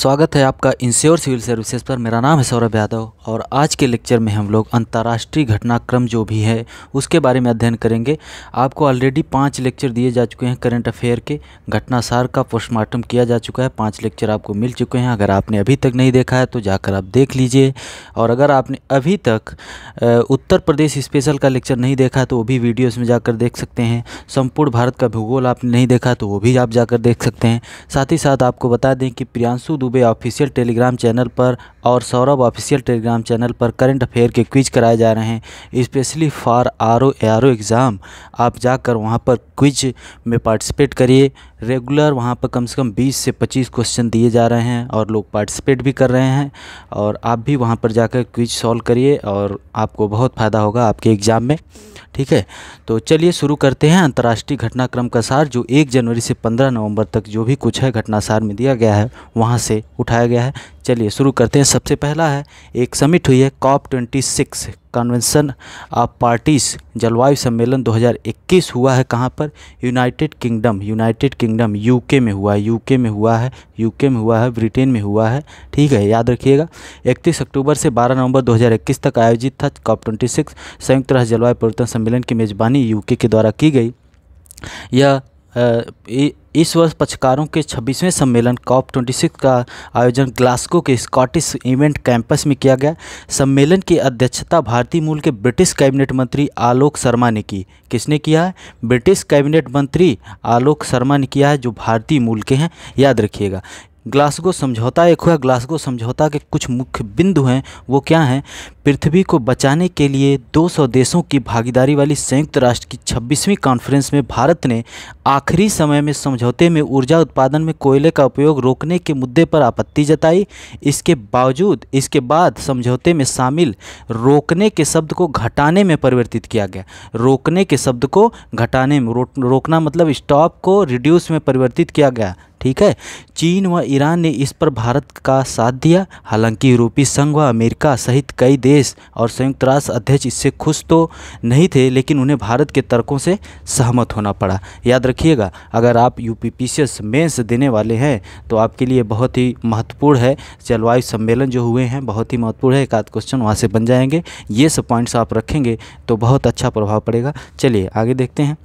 स्वागत है आपका इंश्योर सिविल सर्विसेज पर मेरा नाम है सौरभ यादव और आज के लेक्चर में हम लोग अंतर्राष्ट्रीय घटनाक्रम जो भी है उसके बारे में अध्ययन करेंगे आपको ऑलरेडी पाँच लेक्चर दिए जा चुके हैं करंट अफेयर के घटनासार का पोस्टमार्टम किया जा चुका है पाँच लेक्चर आपको मिल चुके हैं अगर आपने अभी तक नहीं देखा है तो जाकर आप देख लीजिए और अगर आपने अभी तक उत्तर प्रदेश स्पेशल का लेक्चर नहीं देखा तो वो भी वीडियोज़ में जाकर देख सकते हैं संपूर्ण भारत का भूगोल आपने नहीं देखा तो वो भी आप जाकर देख सकते हैं साथ ही साथ आपको बता दें कि प्रियांशु डूबे ऑफिशियल टेलीग्राम चैनल पर और सौरभ ऑफिशियल टेलीग्राम चैनल पर करंट अफेयर के क्विज कराए जा रहे हैं specially for R O R O exam आप जाकर वहाँ पर क्विज में पार्टिसिपेट करिए रेगुलर वहाँ पर कम से कम 20 से 25 क्वेश्चन दिए जा रहे हैं और लोग पार्टिसिपेट भी कर रहे हैं और आप भी वहाँ पर जाकर क्विज सॉल्व करिए और आपको बहुत फ़ायदा होगा आपके एग्ज़ाम में ठीक है तो चलिए शुरू करते हैं अंतर्राष्ट्रीय घटनाक्रम का सार जो एक जनवरी से पंद्रह नवंबर तक जो भी कुछ है घटनासार में दिया गया है वहाँ से उठाया गया है चलिए शुरू करते हैं सबसे पहला है एक समिट हुई है COP twenty six convention of parties जलवायु सम्मेलन 2021 हुआ है कहाँ पर United Kingdom United Kingdom UK में हुआ है यूके में हुआ है यूके में हुआ है ब्रिटेन में हुआ है ठीक है याद रखिएगा 31 अक्टूबर से 12 नवंबर 2021 तक आयोजित था कॉप ट्वेंटी संयुक्त राष्ट्र जलवायु परिवर्तन सम्मेलन की मेज़बानी यूके के द्वारा की गई यह इस वर्ष पक्षकारों के 26वें सम्मेलन कॉप 26 का आयोजन ग्लास्को के स्कॉटिश इवेंट कैंपस में किया गया सम्मेलन की अध्यक्षता भारतीय मूल के ब्रिटिश कैबिनेट मंत्री आलोक शर्मा ने की किसने किया है ब्रिटिश कैबिनेट मंत्री आलोक शर्मा ने किया है जो भारतीय मूल के हैं याद रखिएगा ग्लासगो समझौता एक हुआ ग्लासगो समझौता के कुछ मुख्य बिंदु हैं वो क्या हैं पृथ्वी को बचाने के लिए 200 देशों की भागीदारी वाली संयुक्त राष्ट्र की 26वीं कॉन्फ्रेंस में भारत ने आखिरी समय में समझौते में ऊर्जा उत्पादन में कोयले का उपयोग रोकने के मुद्दे पर आपत्ति जताई इसके बावजूद इसके बाद समझौते में शामिल रोकने के शब्द को घटाने में परिवर्तित किया गया रोकने के शब्द को घटाने में रोकना मतलब स्टॉप को रिड्यूस में परिवर्तित किया गया ठीक है चीन व ईरान ने इस पर भारत का साथ दिया हालांकि यूरोपीय संघ व अमेरिका सहित कई देश और संयुक्त राष्ट्र अध्यक्ष इससे खुश तो नहीं थे लेकिन उन्हें भारत के तर्कों से सहमत होना पड़ा याद रखिएगा अगर आप यू पी मेंस देने वाले हैं तो आपके लिए बहुत ही महत्वपूर्ण है जलवायु सम्मेलन जो हुए हैं बहुत ही महत्वपूर्ण है एक आध क्वेश्चन वहाँ से बन जाएंगे ये सब पॉइंट्स आप रखेंगे तो बहुत अच्छा प्रभाव पड़ेगा चलिए आगे देखते हैं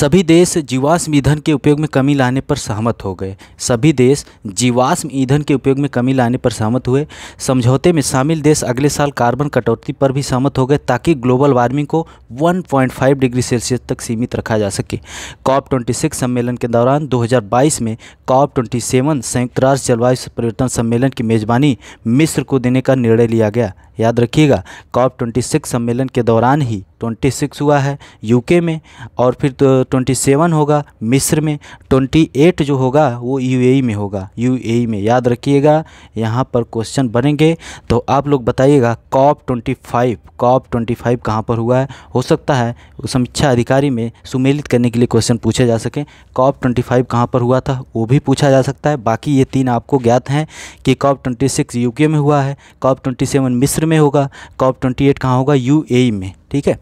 सभी देश जीवाश्म ईंधन के उपयोग में कमी लाने पर सहमत हो गए सभी देश जीवाश्म ईंधन के उपयोग में कमी लाने पर सहमत हुए समझौते में शामिल देश अगले साल कार्बन कटौती पर भी सहमत हो गए ताकि ग्लोबल वार्मिंग को 1.5 डिग्री सेल्सियस तक सीमित रखा जा सके कॉप 26 सम्मेलन के दौरान 2022 में कॉप ट्वेंटी संयुक्त राष्ट्र जलवायु परिवर्तन सम्मेलन की मेज़बानी मिस्र को देने का निर्णय लिया गया याद रखिएगा कॉप 26 सम्मेलन के दौरान ही 26 हुआ है यूके में और फिर तो 27 होगा मिस्र में 28 जो होगा वो यूएई e में होगा यूएई e में याद रखिएगा यहाँ पर क्वेश्चन बनेंगे तो आप लोग बताइएगा कॉप 25 कॉप फाइव कहाँ पर हुआ है हो सकता है समीक्षा अधिकारी में सुमेलित करने के लिए क्वेश्चन पूछे जा सकें कॉप 25 कहाँ पर हुआ था वो भी पूछा जा सकता है बाकी ये तीन आपको ज्ञात हैं कि कॉप सिक्स यूके में हुआ है कॉप सेवन मिस्र में होगा कॉप ट्वेंटी एट कहाँ होगा यू में ठीक है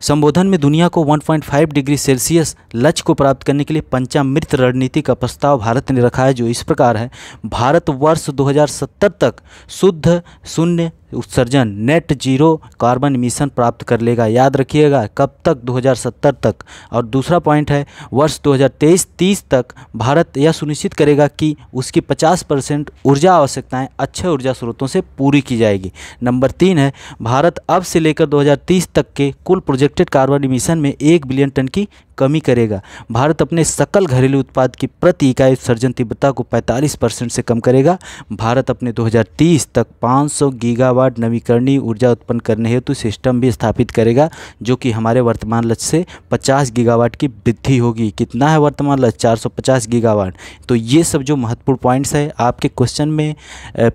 संबोधन में दुनिया को 1.5 डिग्री सेल्सियस लक्ष्य को प्राप्त करने के लिए पंचामृत रणनीति का प्रस्ताव भारत ने रखा है जो इस प्रकार है भारत वर्ष 2070 तक शुद्ध शून्य उत्सर्जन नेट जीरो कार्बन मिशन प्राप्त कर लेगा याद रखिएगा कब तक 2070 तक और दूसरा पॉइंट है वर्ष 2023-30 तक भारत यह सुनिश्चित करेगा कि उसकी 50 परसेंट ऊर्जा आवश्यकताएं अच्छे ऊर्जा स्रोतों से पूरी की जाएगी नंबर तीन है भारत अब से लेकर 2030 तक के कुल प्रोजेक्टेड कार्बन इमिशन में एक बिलियन टन की कमी करेगा भारत अपने सकल घरेलू उत्पाद की प्रति इकाई उत्सर्जन तीव्रता को 45 परसेंट से कम करेगा भारत अपने 2030 तक 500 गीगावाट नवीकरणीय ऊर्जा उत्पन्न करने हेतु सिस्टम भी स्थापित करेगा जो कि हमारे वर्तमान लक्ष्य से पचास गीगावाट की वृद्धि होगी कितना है वर्तमान लक्ष्य चार गीगावाट तो ये सब जो महत्वपूर्ण पॉइंट्स है आपके क्वेश्चन में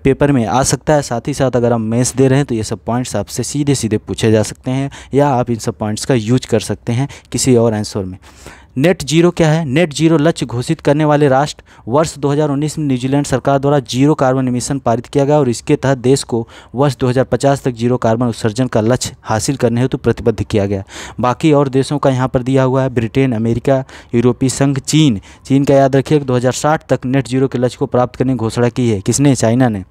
पेपर में आ सकता है साथ ही साथ अगर हम मेंस दे रहे हैं तो ये सब पॉइंट्स आपसे सीधे सीधे पूछे जा सकते हैं या आप इन सब पॉइंट्स का यूज कर सकते हैं किसी और आंसर में में नेट जीरो क्या है नेट जीरो लक्ष्य घोषित करने वाले राष्ट्र वर्ष 2019 में न्यूजीलैंड सरकार द्वारा जीरो कार्बन मिशन पारित किया गया और इसके तहत देश को वर्ष 2050 तक जीरो कार्बन उत्सर्जन का लक्ष्य हासिल करने हेतु तो प्रतिबद्ध किया गया बाकी और देशों का यहाँ पर दिया हुआ है ब्रिटेन अमेरिका यूरोपीय संघ चीन चीन का याद रखिए दो हजार तक नेट जीरो के लक्ष्य को प्राप्त करने की घोषणा की है किसने चाइना ने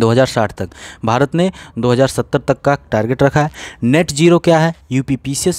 2060 तक भारत ने 2070 तक का टारगेट रखा है नेट जीरो क्या है यू पी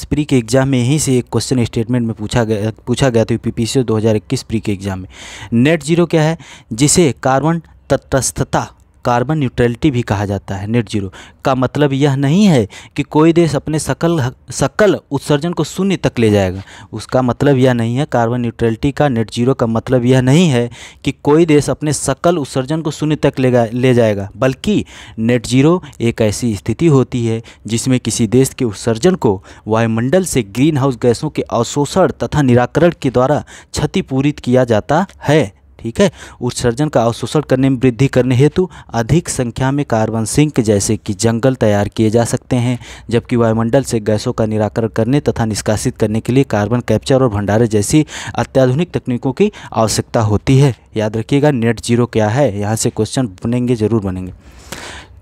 प्री के एग्जाम में यहीं से एक क्वेश्चन स्टेटमेंट में पूछा गया पूछा गया था यू पी 2021 प्री के एग्जाम में नेट जीरो क्या है जिसे कार्बन तटस्थता कार्बन न्यूट्रलिटी भी कहा जाता है नेट जीरो का मतलब यह नहीं है कि कोई देश अपने सकल सकल उत्सर्जन को शून्य तक ले जाएगा उसका मतलब यह नहीं है कार्बन न्यूट्रलिटी का नेट जीरो का मतलब यह नहीं है कि कोई देश अपने सकल उत्सर्जन को शून्य तक ले ले जाएगा बल्कि नेट जीरो एक ऐसी स्थिति होती है जिसमें किसी देश के उत्सर्जन को वायुमंडल से ग्रीन हाउस गैसों के अवशोषण तथा निराकरण के द्वारा क्षतिपूरित किया जाता है ठीक है उत्सर्जन का अवशोषण करने में वृद्धि करने हेतु अधिक संख्या में कार्बन सिंक जैसे कि जंगल तैयार किए जा सकते हैं जबकि वायुमंडल से गैसों का निराकरण करने तथा निष्कासित करने के लिए कार्बन कैप्चर और भंडारण जैसी अत्याधुनिक तकनीकों की आवश्यकता होती है याद रखिएगा नेट जीरो क्या है यहाँ से क्वेश्चन बनेंगे ज़रूर बनेंगे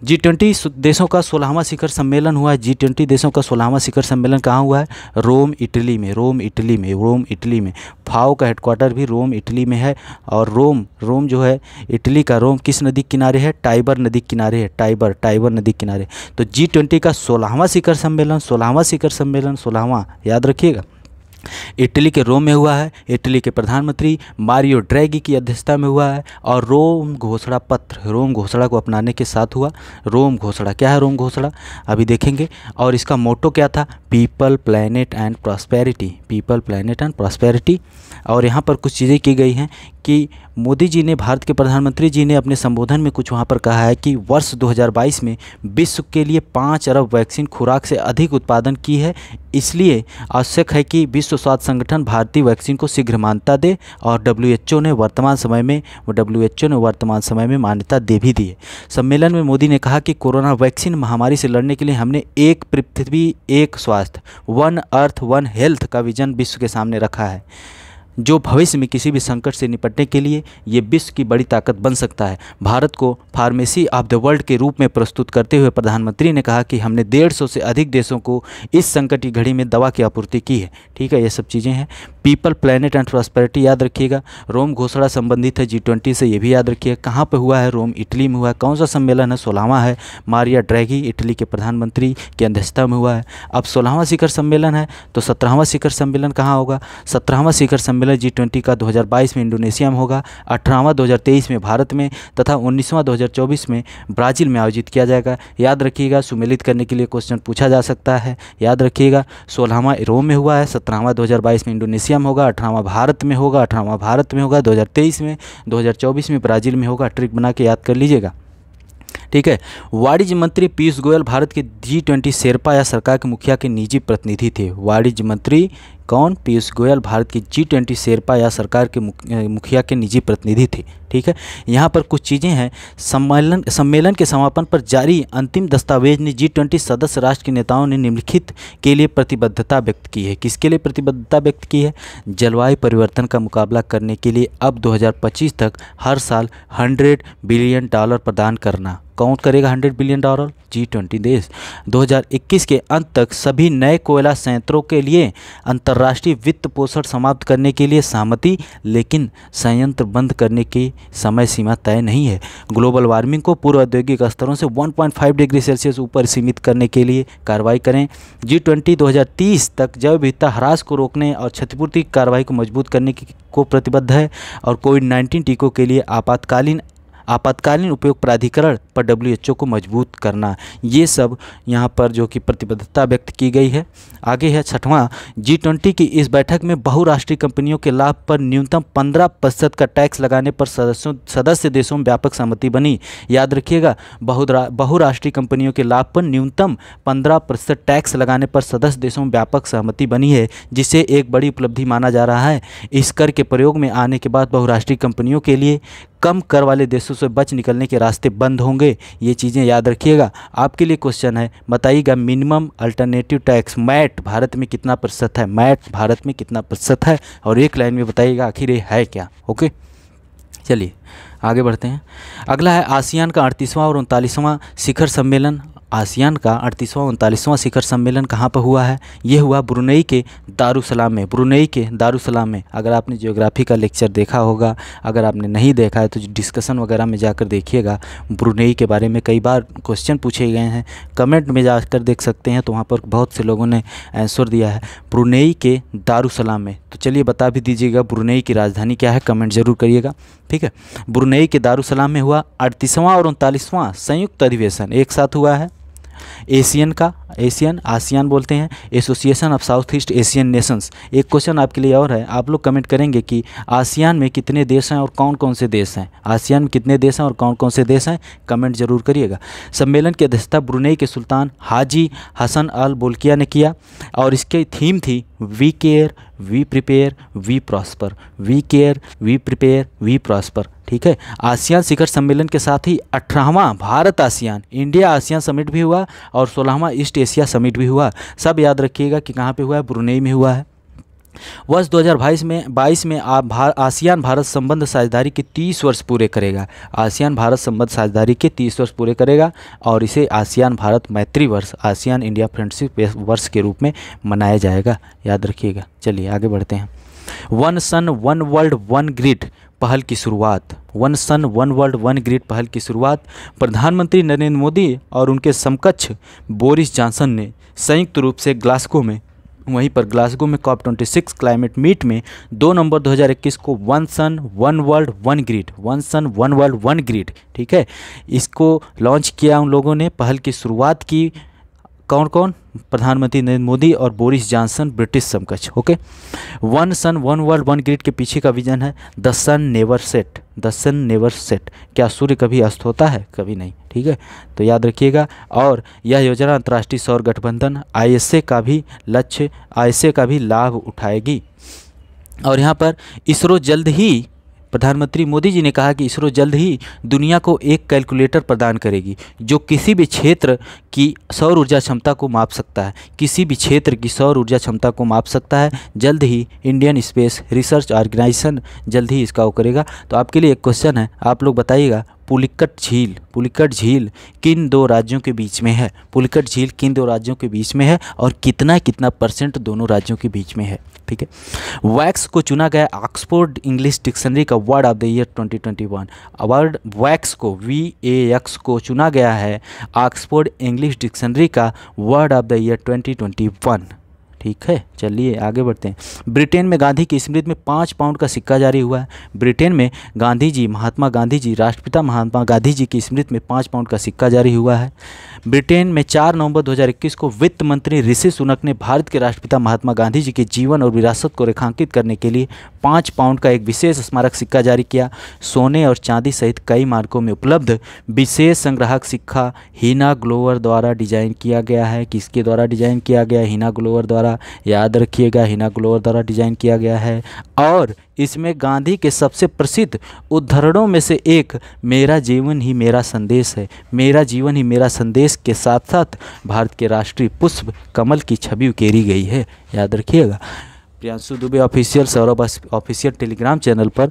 जी ट्वेंटी देशों का सोलहवां शिखर सम्मेलन हुआ है जी ट्वेंटी देशों का सोलहवां शिखर सम्मेलन कहाँ हुआ है रोम इटली में रोम इटली में रोम इटली में फाओ का हेडक्वार्टर भी रोम इटली में है और रोम रोम जो है इटली का रोम किस नदी किनारे है टाइबर नदी किनारे है टाइबर टाइबर नदी किनारे तो जी ट्वेंटी का सोलहवां शिखर सम्मेलन सोलहवां शिखर सम्मेलन सोलहवा याद रखिएगा इटली के रोम में हुआ है इटली के प्रधानमंत्री मारियो ड्रैगी की अध्यक्षता में हुआ है और रोम घोषणा पत्र रोम घोषणा को अपनाने के साथ हुआ रोम घोषणा क्या है रोम घोषणा अभी देखेंगे और इसका मोटो क्या था people planet and prosperity people planet and prosperity और यहाँ पर कुछ चीज़ें की गई हैं कि मोदी जी ने भारत के प्रधानमंत्री जी ने अपने संबोधन में कुछ वहाँ पर कहा है कि वर्ष 2022 में विश्व के लिए पाँच अरब वैक्सीन खुराक से अधिक उत्पादन की है इसलिए आवश्यक है कि विश्व स्वास्थ्य संगठन भारतीय वैक्सीन को शीघ्र मान्यता दे और डब्ल्यू ने वर्तमान समय में डब्ल्यू ने वर्तमान समय में मान्यता दे भी दी है सम्मेलन में मोदी ने कहा कि कोरोना वैक्सीन महामारी से लड़ने के लिए हमने एक पृथ्वी एक स्वास्थ्य वन अर्थ वन हेल्थ का विजन विश्व के सामने रखा है जो भविष्य में किसी भी संकट से निपटने के लिए ये विश्व की बड़ी ताकत बन सकता है भारत को फार्मेसी ऑफ द वर्ल्ड के रूप में प्रस्तुत करते हुए प्रधानमंत्री ने कहा कि हमने डेढ़ सौ से अधिक देशों को इस संकट की घड़ी में दवा की आपूर्ति की है ठीक है ये सब चीज़ें हैं पीपल प्लानट एंड प्रॉस्पेरिटी याद रखिएगा रोम घोषणा संबंधित है जी ट्वेंटी से ये भी याद रखिएगा कहाँ पर हुआ है रोम इटली में हुआ है कौन सा सम्मेलन है सोलहवां है मारिया ड्रैगी इटली के प्रधानमंत्री की अध्यक्षता में हुआ है अब सोलहवां शिखर सम्मेलन है तो सत्रहवां शिखर सम्मेलन कहाँ होगा सत्रहवां शिखर सम्मेलन जी ट्वेंटी का 2022 में इंडोनेशिया में होगा अठारहवां 2023 में भारत में तथा उन्नीसवा 2024 में ब्राज़ील में आयोजित किया जाएगा याद रखिएगा सुमेलित करने के लिए क्वेश्चन पूछा जा सकता है याद रखिएगा सोलहवां रोम में हुआ है सत्रहवां 2022 में इंडोनेशिया एशिया में होगा अठारहवा भारत में होगा अठारहवा भारत में होगा 2023 में 2024 में ब्राज़ील में होगा ट्रिक बना के याद कर लीजिएगा ठीक है वाणिज्य मंत्री पीयूष गोयल भारत के जी ट्वेंटी शेरपा या सरकार के मुखिया के निजी प्रतिनिधि थे वाणिज्य मंत्री कौन पीयूष गोयल भारत की जी ट्वेंटी शेरपा या सरकार के मुखिया के निजी प्रतिनिधि थे ठीक है यहाँ पर कुछ चीज़ें हैं सम्मेलन सम्मेलन के समापन पर जारी अंतिम दस्तावेज ने जी ट्वेंटी सदस्य राष्ट्र के नेताओं ने निम्नलिखित के लिए प्रतिबद्धता व्यक्त की है किसके लिए प्रतिबद्धता व्यक्त की है जलवायु परिवर्तन का मुकाबला करने के लिए अब दो तक हर साल हंड्रेड बिलियन डॉलर प्रदान करना काउंट करेगा 100 बिलियन डॉलर जी ट्वेंटी देश 2021 के अंत तक सभी नए कोयला संयंत्रों के लिए अंतर्राष्ट्रीय वित्त पोषण समाप्त करने के लिए सहमति लेकिन संयंत्र बंद करने की समय सीमा तय नहीं है ग्लोबल वार्मिंग को पूर्व औद्योगिक स्तरों से 1.5 डिग्री सेल्सियस ऊपर सीमित करने के लिए कार्रवाई करें जी ट्वेंटी तक जैव विविधता ह्रास को रोकने और क्षतिपूर्ति कार्रवाई को मजबूत करने की को प्रतिबद्ध है और कोविड नाइन्टीन टीकों के लिए आपातकालीन आपातकालीन उपयोग प्राधिकरण पर डब्ल्यू को मजबूत करना ये सब यहाँ पर जो कि प्रतिबद्धता व्यक्त की गई है आगे है छठवां जी ट्वेंटी की इस बैठक में बहुराष्ट्रीय कंपनियों के लाभ पर न्यूनतम पंद्रह प्रतिशत का टैक्स लगाने पर सदस्यों सदस्य देशों में व्यापक सहमति बनी याद रखिएगा बहुराष्ट्रीय कंपनियों के लाभ पर न्यूनतम पंद्रह प्रतिशत टैक्स लगाने पर सदस्य देशों में व्यापक सहमति बनी है जिसे एक बड़ी उपलब्धि माना जा रहा है इस कर के प्रयोग में आने के बाद बहुराष्ट्रीय कंपनियों के लिए कम कर वाले देशों से बच निकलने के रास्ते बंद होंगे ये चीज़ें याद रखिएगा आपके लिए क्वेश्चन है बताइएगा minimum alternative tax MAT Bharat में कितना प्रतिशत है मैट भारत में कितना प्रतिशत है और एक लाइन में बताइएगा आखिर ये है क्या ओके चलिए आगे बढ़ते हैं अगला है आसियान का अड़तीसवां और उनतालीसवां शिखर सम्मेलन आसियान का अड़तीसवां उनतालीसवां शिखर सम्मेलन कहाँ पर हुआ है ये हुआ ब्रुनई के दारुसलाम में ब्रुनई के दारुसलाम में अगर आपने जियोग्राफी का लेक्चर देखा होगा अगर आपने नहीं देखा है तो डिस्कशन वगैरह में जाकर देखिएगा ब्रुनई के बारे में कई बार क्वेश्चन पूछे गए हैं कमेंट में जाकर देख सकते हैं तो वहाँ पर बहुत से लोगों ने आंसर दिया है ब्रुनई के दारुसलाम में तो चलिए बता भी दीजिएगा ब्रुनई की राजधानी क्या है कमेंट ज़रूर करिएगा ठीक है ब्रुनई के दारुसलाम में हुआ अड़तीसवां और उनतालीसवां संयुक्त अधिवेशन एक साथ हुआ है एशियन का एशियन आसियान बोलते हैं association of South East Asian nations एक क्वेश्चन आपके लिए और है आप लोग कमेंट करेंगे कि आसियान में कितने देश हैं और कौन कौन से देश हैं आसियान में कितने देश हैं और कौन कौन से देश हैं कमेंट जरूर करिएगा सम्मेलन की अध्यक्षता ब्रुनेई के सुल्तान हाजी हसन अल बोलकिया ने किया और इसकी थीम थी we care we prepare we prosper we care we prepare we prosper ठीक है आसियान शिखर सम्मेलन के साथ ही अठारहवां Bharat ASEAN India ASEAN summit भी हुआ और सोलहवां ईस्ट एशिया समिट भी हुआ सब याद रखिएगा कि कहाँ पे हुआ है ब्रुनेई में हुआ है वर्ष 2022 में बाईस में आप भार, आसियान भारत संबंध साझेदारी के 30 वर्ष पूरे करेगा आसियान भारत संबंध साझेदारी के 30 वर्ष पूरे करेगा और इसे आसियान भारत मैत्री वर्ष आसियान इंडिया फ्रेंडशिप वर्ष के रूप में मनाया जाएगा याद रखिएगा चलिए आगे बढ़ते हैं one sun one world one grid पहल की शुरुआत one sun one world one grid पहल की शुरुआत प्रधानमंत्री नरेंद्र मोदी और उनके समकक्ष बोरिस जॉनसन ने संयुक्त रूप से ग्लास्को में वहीं पर ग्लासगो में COP twenty six climate meet में दो नंबर 2021 को one sun one world one grid one sun one world one grid ठीक है इसको लॉन्च किया उन लोगों ने पहल की शुरुआत की कौन कौन प्रधानमंत्री नरेंद्र मोदी और बोरिस जॉनसन ब्रिटिश समकक्ष okay one sun one world one grid के पीछे का विजन है the sun never set the sun never set क्या सूर्य कभी अस्त होता है कभी नहीं ठीक है तो याद रखिएगा और यह योजना अंतर्राष्ट्रीय सौर गठबंधन आई का भी लक्ष्य आई का भी लाभ उठाएगी और यहाँ पर इसरो जल्द ही प्रधानमंत्री मोदी जी ने कहा कि इसरो जल्द ही दुनिया को एक कैलकुलेटर प्रदान करेगी जो किसी भी क्षेत्र की सौर ऊर्जा क्षमता को माप सकता है किसी भी क्षेत्र की सौर ऊर्जा क्षमता को माप सकता है जल्द ही इंडियन स्पेस रिसर्च ऑर्गेनाइजेशन जल्द ही इसका वो करेगा तो आपके लिए एक क्वेश्चन है आप लोग बताइएगा पुलिकट झील पुलिकट झील किन दो राज्यों के बीच में है पुलिकट झील किन दो राज्यों के बीच में है और कितना कितना परसेंट दोनों राज्यों के बीच में है ठीक है वैक्स को चुना गया ऑक्सफोर्ड इंग्लिश डिक्शनरी का word of the year 2021 award vax को वी ए एक्स को चुना गया है ऑक्सफोर्ड इंग्लिश डिक्शनरी का word of the year one ठीक है चलिए आगे बढ़ते हैं ब्रिटेन में गांधी की स्मृति में पाँच पाउंड का सिक्का जारी हुआ है ब्रिटेन में गांधी जी महात्मा गांधी जी राष्ट्रपिता महात्मा गांधी जी की स्मृति में पाँच पाउंड का सिक्का जारी हुआ है ब्रिटेन में चार नवंबर 2021 को वित्त मंत्री ऋषि सुनक ने भारत के राष्ट्रपिता महात्मा गांधी जी के जीवन और विरासत को रेखांकित करने के लिए पाँच पाउंड का एक विशेष स्मारक सिक्का जारी किया सोने और चांदी सहित कई मार्कों में उपलब्ध विशेष संग्राहक सिक्का हीना ग्लोवर द्वारा डिजाइन किया गया है किसके द्वारा डिजाइन किया गया हीना ग्लोवर द्वारा रहेगा याद रखिएगा हिना ग्लोवर द्वारा डिजाइन किया गया है और इसमें गांधी के सबसे प्रसिद्ध उद्धरणों में से एक मेरा जीवन ही मेरा संदेश है मेरा जीवन ही मेरा संदेश के साथ साथ भारत के राष्ट्रीय पुष्प कमल की छवि उकेरी गई है याद रखिएगा Priyanshu Dubey official Saurabh official Telegram channel पर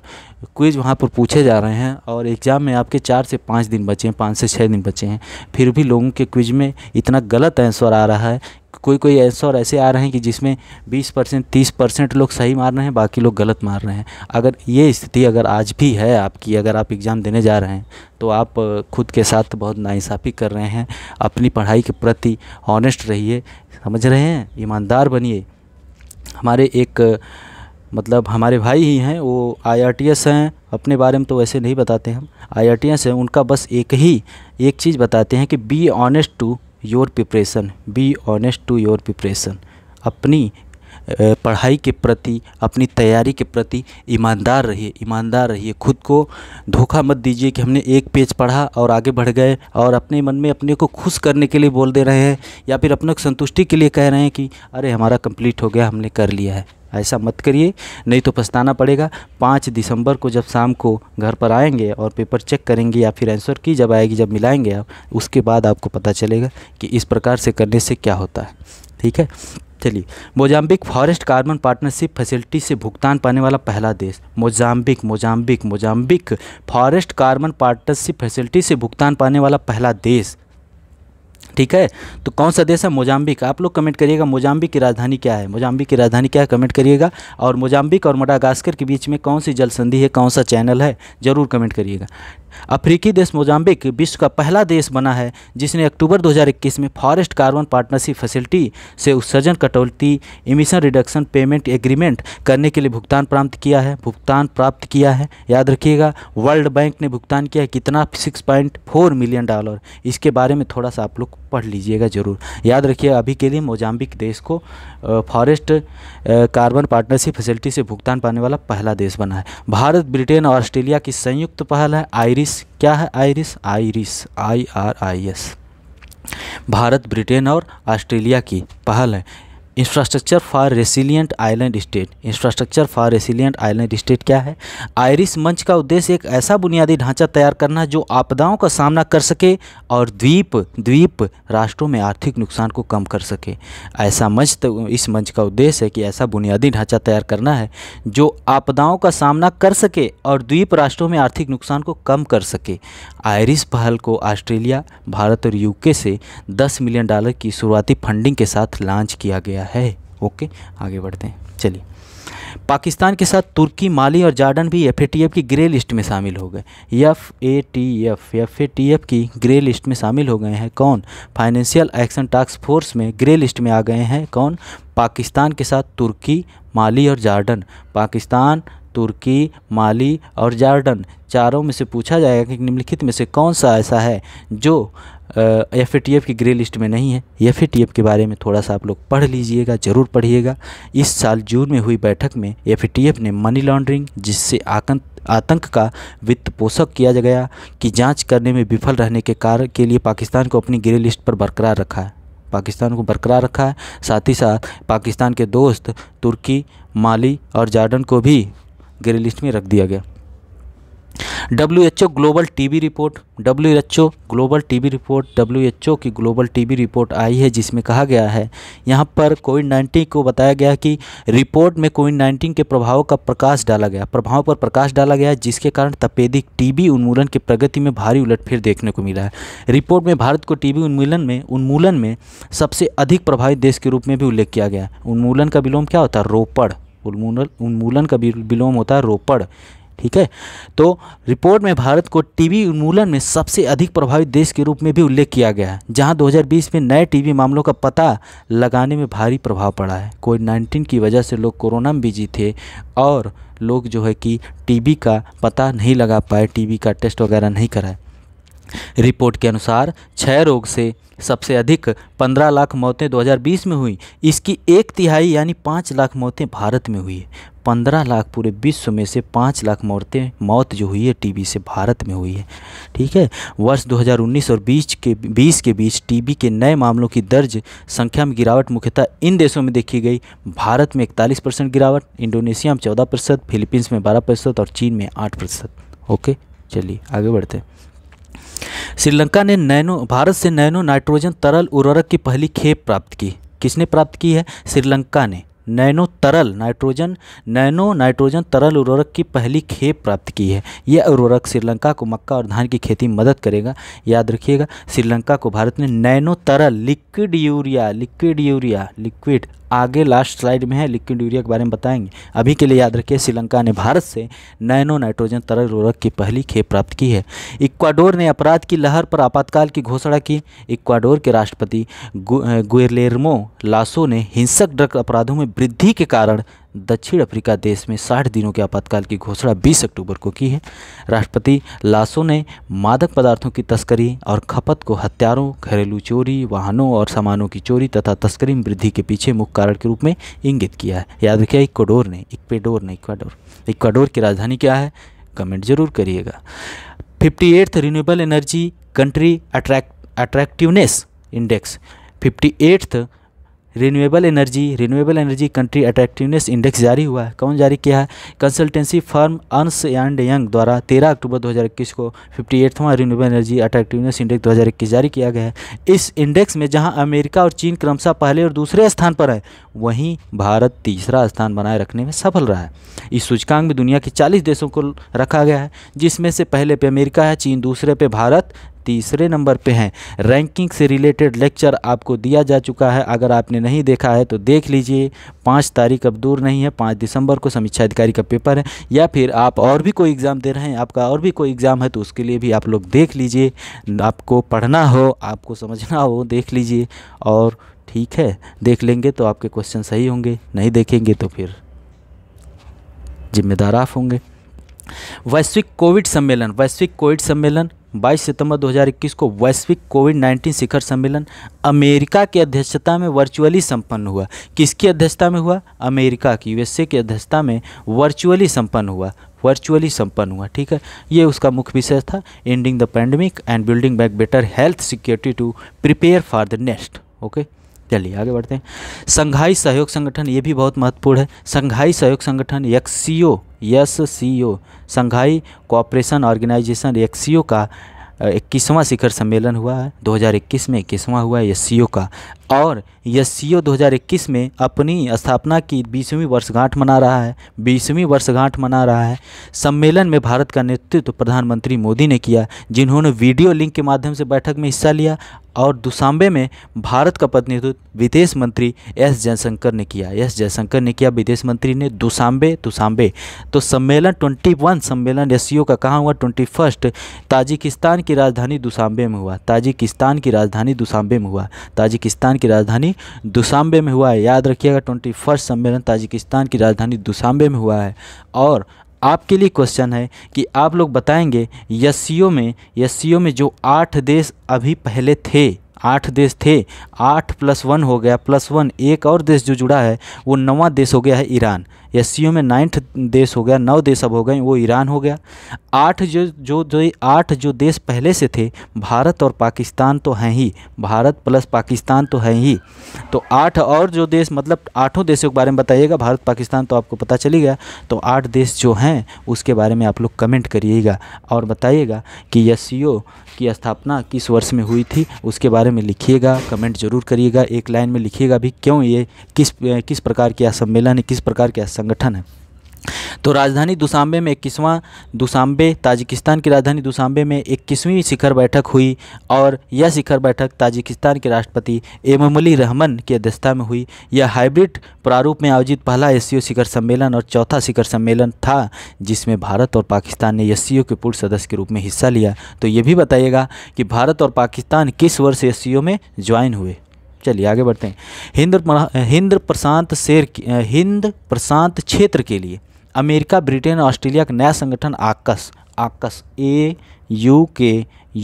क्विज वहाँ पर पूछे जा रहे हैं और एग्ज़ाम में आपके चार से पाँच दिन बचे हैं पाँच से छः दिन बचे हैं फिर भी लोगों के क्विज में इतना गलत आंसर आ रहा है कोई कोई आंसर ऐसे आ रहे हैं कि जिसमें 20 परसेंट तीस परसेंट लोग सही मार रहे हैं बाकी लोग गलत मार रहे हैं अगर ये स्थिति अगर आज भी है आपकी अगर आप एग्ज़ाम देने जा रहे हैं तो आप खुद के साथ बहुत नाइंसाफ़ी कर रहे हैं अपनी पढ़ाई के प्रति ऑनेस्ट रहिए समझ रहे हैं ईमानदार बनिए हमारे एक मतलब हमारे भाई ही हैं वो आई हैं अपने बारे में तो वैसे नहीं बताते हम आईआरटीएस हैं उनका बस एक ही एक चीज़ बताते हैं कि be honest to your preparation be honest to your preparation अपनी पढ़ाई के प्रति अपनी तैयारी के प्रति ईमानदार रहिए ईमानदार रहिए खुद को धोखा मत दीजिए कि हमने एक पेज पढ़ा और आगे बढ़ गए और अपने मन में अपने को खुश करने के लिए बोल दे रहे हैं या फिर अपने संतुष्टि के लिए कह रहे हैं कि अरे हमारा कंप्लीट हो गया हमने कर लिया है ऐसा मत करिए नहीं तो पछताना पड़ेगा पाँच दिसंबर को जब शाम को घर पर आएंगे और पेपर चेक करेंगे या फिर आंसर की जब आएगी जब मिलाएंगे आप उसके बाद आपको पता चलेगा कि इस प्रकार से करने से क्या होता है ठीक है चलिए Mozambique forest carbon partnership facility से भुगतान पाने वाला पहला देश Mozambique Mozambique Mozambique forest carbon partnership facility से भुगतान पाने वाला पहला देश ठीक है तो कौन सा देश है मोजाम्बिक आप लोग कमेंट करिएगा मोजाम्बिक की राजधानी क्या है मोजाम्बिक की राजधानी क्या है कमेंट करिएगा और मोजाम्बिक और मडागास्कर के बीच में कौन सी जल संधि है कौन सा चैनल है ज़रूर कमेंट करिएगा अफ्रीकी देश मोजाम्बिक विश्व का पहला देश बना है जिसने अक्टूबर 2021 में फॉरेस्ट कार्बन पार्टनरशिप फैसिलिटी से उत्सर्जन कटौती इमिशन रिडक्शन पेमेंट एग्रीमेंट करने के लिए भुगतान प्राप्त किया है भुगतान प्राप्त किया है याद रखिएगा वर्ल्ड बैंक ने भुगतान किया है कितना सिक्स मिलियन डॉलर इसके बारे में थोड़ा सा आप लोग पढ़ लीजिएगा ज़रूर याद रखिए अभी के लिए मोजाम्बिक देश को फॉरेस्ट कार्बन पार्टनरशिप फैसिलिटी से भुगतान पाने वाला पहला देश बना है भारत ब्रिटेन और ऑस्ट्रेलिया की संयुक्त पहल है आयरिस क्या है IRIS IRIS I R I S Bharat Britain और ऑस्ट्रेलिया की पहल है infrastructure for resilient island state infrastructure for resilient island state क्या है आयरिस मंच का उद्देश्य एक ऐसा बुनियादी ढांचा तैयार करना जो आपदाओं का सामना कर सके और द्वीप द्वीप राष्ट्रों में आर्थिक नुकसान को कम कर सके ऐसा मंच तो इस मंच का उद्देश्य है कि ऐसा बुनियादी ढांचा तैयार करना है जो आपदाओं का सामना कर सके और द्वीप राष्ट्रों में आर्थिक नुकसान को कम कर सके आयरिस पहल को ऑस्ट्रेलिया भारत और यूके से दस मिलियन डॉलर की शुरुआती फंडिंग के साथ लॉन्च किया गया गया है ओके आगे बढ़ते हैं चलिए पाकिस्तान के साथ तुर्की माली और जार्डन भी एफ की ग्रे लिस्ट में शामिल हो गए F A T F F A T F की ग्रे लिस्ट में शामिल हो गए हैं कौन फाइनेंशियल एक्शन टास्क फोर्स में ग्रे लिस्ट में आ गए हैं कौन पाकिस्तान के साथ तुर्की माली और जार्डन पाकिस्तान तुर्की माली और जार्डन चारों में से पूछा जाएगा कि निम्नलिखित में से कौन सा ऐसा है जो एफ की ग्रे लिस्ट में नहीं है एफ के बारे में थोड़ा सा आप लोग पढ़ लीजिएगा ज़रूर पढ़िएगा इस साल जून में हुई बैठक में एफ ने मनी लॉन्ड्रिंग जिससे आकंत आतंक का वित्त पोषक किया गया कि जांच करने में विफल रहने के कार्य के लिए पाकिस्तान को अपनी ग्रे लिस्ट पर बरकरार रखा है पाकिस्तान को बरकरार रखा है साथ ही साथ पाकिस्तान के दोस्त तुर्की माली और जार्डन को भी ग्रे लिस्ट में रख दिया गया डब्ल्यू एच ओ ग्लोबल वी report W H O global वी रिपोर्ट डब्ल्यू एच ओ की ग्लोबल टीबी रिपोर्ट आई है जिसमें कहा गया है यहाँ पर कोविड नाइन्टीन को बताया गया कि रिपोर्ट में कोविड नाइन्टीन के प्रभाव का प्रकाश डाला गया प्रभाव पर प्रकाश डाला गया जिसके कारण तपेदिक टीबी उन्मूलन की प्रगति में भारी उलटफेर देखने को मिला है रिपोर्ट में भारत को टीबी उन्मूलन में उन्मूलन में सबसे अधिक प्रभावित देश के रूप में भी उल्लेख किया गया उन्मूलन का विलोम क्या होता है रोपड़ उन्मूलन उन्मूलन का विलोम होता है रोपड़ ठीक है तो रिपोर्ट में भारत को टीबी उन्मूलन में सबसे अधिक प्रभावित देश के रूप में भी उल्लेख किया गया है जहां 2020 में नए टीबी मामलों का पता लगाने में भारी प्रभाव पड़ा है कोविड नाइन्टीन की वजह से लोग कोरोना में बिजी थे और लोग जो है कि टीबी का पता नहीं लगा पाए टीबी का टेस्ट वगैरह नहीं कराए रिपोर्ट के अनुसार क्षय रोग से सबसे अधिक 15 लाख मौतें 2020 में हुई इसकी एक तिहाई यानी पाँच लाख मौतें भारत में हुई है पंद्रह लाख पूरे विश्व में से पाँच लाख मौतें मौत जो हुई है टीबी से भारत में हुई है ठीक है वर्ष 2019 और 20 के 20 के बीच टीबी के नए मामलों की दर्ज संख्या में गिरावट मुख्यतः इन देशों में देखी गई भारत में इकतालीस परसेंट गिरावट इंडोनेशिया में चौदह प्रतिशत फिलीपींस में बारह प्रतिशत और चीन में आठ प्रतिशत ओके चलिए आगे बढ़ते हैं श्रीलंका ने नैनो भारत से नैनो नाइट्रोजन तरल उर्वरक की पहली खेप प्राप्त की किसने प्राप्त की है श्रीलंका ने नैनो तरल नाइट्रोजन नैनो नाइट्रोजन तरल उर्वरक की पहली खेप प्राप्त की है यह उर्वरक श्रीलंका को मक्का और धान की खेती में मदद करेगा याद रखिएगा श्रीलंका को भारत ने नैनो तरल liquid urea liquid urea liquid आगे लास्ट स्लाइड में है लिक्विड यूरिया के बारे में बताएंगे अभी के लिए याद रखिए श्रीलंका ने भारत से नैनो नाइट्रोजन तरल उर्वरक की पहली खेप प्राप्त की है इक्वाडोर ने अपराध की लहर पर आपातकाल की घोषणा की इक्वाडोर के राष्ट्रपति गुएलेर्मो लासो ने हिंसक ड्रग अपराधों में वृद्धि के कारण दक्षिण अफ्रीका देश में साठ दिनों के आपातकाल की घोषणा 20 अक्टूबर को की है राष्ट्रपति लासो ने मादक पदार्थों की तस्करी और खपत को हथियारों घरेलू चोरी वाहनों और सामानों की चोरी तथा तस्करी में वृद्धि के पीछे मुख्य कारण के रूप में इंगित किया है याद रखिए इक्वाडोर ने इक्वेडोर ने इक्वाडोर इक्वाडोर की राजधानी क्या है कमेंट जरूर करिएगा fifty eighth renewable energy country attract attractiveness index fifty eighth renewable energy renewable energy country attractiveness index जारी हुआ है कौन जारी किया है consultancy firm Ernst and young द्वारा 13 अक्टूबर 2021 को फिफ्टी एट्थवा रिन्यूएबल एनर्जी अट्रैक्टिवनेस इंडेक्स 2021 जारी किया गया है इस इंडेक्स में जहां अमेरिका और चीन क्रमशः पहले और दूसरे स्थान पर है वहीं भारत तीसरा स्थान बनाए रखने में सफल रहा है इस सूचकांक में दुनिया के चालीस देशों को रखा गया है जिसमें से पहले पे अमेरिका है चीन दूसरे पे भारत तीसरे नंबर पे हैं रैंकिंग से रिलेटेड लेक्चर आपको दिया जा चुका है अगर आपने नहीं देखा है तो देख लीजिए पाँच तारीख अब दूर नहीं है पाँच दिसंबर को समीक्षा अधिकारी का पेपर है या फिर आप और भी कोई एग्ज़ाम दे रहे हैं आपका और भी कोई एग्ज़ाम है तो उसके लिए भी आप लोग देख लीजिए आपको पढ़ना हो आपको समझना हो देख लीजिए और ठीक है देख लेंगे तो आपके क्वेश्चन सही होंगे नहीं देखेंगे तो फिर जिम्मेदार आप होंगे वैश्विक कोविड सम्मेलन वैश्विक कोविड सम्मेलन 22 सितंबर 2021 को वैश्विक कोविड 19 शिखर सम्मेलन अमेरिका की अध्यक्षता में वर्चुअली संपन्न हुआ किसकी अध्यक्षता में हुआ अमेरिका की यूएसए की अध्यक्षता में वर्चुअली संपन्न हुआ वर्चुअली संपन्न हुआ ठीक है ये उसका मुख्य विषय था ending the pandemic and building back better health security to prepare for the next okay चलिए आगे बढ़ते हैं संघाई सहयोग संगठन ये भी बहुत महत्वपूर्ण है संघाई सहयोग संगठन SCO S C O Shanghai cooperation organisation SCO का इक्कीसवां शिखर सम्मेलन हुआ है 2021 में इक्कीसवां हुआ है एस का और यस्सीओ 2021 में अपनी स्थापना की बीसवीं वर्षगांठ मना रहा है बीसवीं वर्षगांठ मना रहा है सम्मेलन में भारत का नेतृत्व प्रधानमंत्री मोदी ने किया जिन्होंने वीडियो लिंक के माध्यम से बैठक में हिस्सा लिया और दुसांबे में भारत का प्रतिनिधित्व विदेश मंत्री एस जयशंकर ने किया एस जयशंकर ने किया विदेश मंत्री ने दुसांबे दुसांबे तो सम्मेलन 21 सम्मेलन एस का कहाँ हुआ 21 ताजिकिस्तान की राजधानी दुसांबे में हुआ ताजिकिस्तान की राजधानी दुसांबे में हुआ ताजिकिस्तान की राजधानी दुसांबे में हुआ है याद रखिएगा ट्वेंटी फर्स्ट सम्मेलन ताजिकिस्तान की राजधानी दुसांबे में हुआ है और आपके लिए क्वेश्चन है कि आप लोग बताएंगे यस में यस में जो आठ देश अभी पहले थे आठ देश थे आठ प्लस वन हो गया प्लस वन एक और देश जो जुड़ा है वो नवा देश हो गया है ईरान एस में नाइन्थ देश हो गया नौ देश अब हो गए वो ईरान हो गया आठ जो जो जो आठ जो देश पहले से थे भारत और पाकिस्तान तो हैं ही भारत प्लस पाकिस्तान तो हैं ही तो आठ और जो देश मतलब आठों देशों के बारे में बताइएगा भारत पाकिस्तान तो आपको पता चली गया तो आठ देश जो हैं उसके बारे में आप लोग कमेंट करिएगा और बताइएगा कि एस की स्थापना किस वर्ष में हुई थी उसके बारे में लिखिएगा कमेंट जरूर करिएगा एक लाइन में लिखिएगा भी क्यों ये किस किस प्रकार के सम्मेलन है किस प्रकार के संगठन है तो राजधानी दुसांबे में इक्कीसवां दुसांबे ताजिकिस्तान की राजधानी दुसांबे में इक्कीसवीं शिखर बैठक हुई और यह शिखर बैठक ताजिकिस्तान के राष्ट्रपति एममली रहमान की अध्यक्षता में हुई यह हाइब्रिड प्रारूप में आयोजित पहला एस शिखर सम्मेलन और चौथा शिखर सम्मेलन था जिसमें भारत और पाकिस्तान ने एस के पूर्व सदस्य के रूप में हिस्सा लिया तो ये भी बताइएगा कि भारत और पाकिस्तान किस वर्ष एस में ज्वाइन हुए चलिए आगे बढ़ते हैं हिंद हिंद प्रशांत शेर हिंद प्रशांत क्षेत्र के लिए अमेरिका ब्रिटेन ऑस्ट्रेलिया का नया संगठन AUKUS AUKUS A U K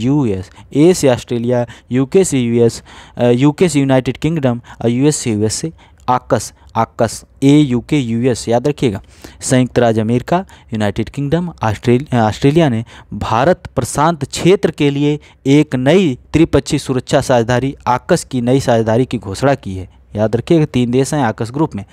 U S A से ऑस्ट्रेलिया यू के से यू एस यू के से यूनाइटेड किंगडम और यू एस से यू एस से AUKUS AUKUS A U K U S याद रखिएगा संयुक्त राज्य America United Kingdom Australia Australia ने भारत प्रशांत क्षेत्र के लिए एक नई त्रिपक्षीय सुरक्षा साझेदारी आकस की नई साझेदारी की घोषणा की है याद रखिएगा तीन देश हैं आकस ग्रुप में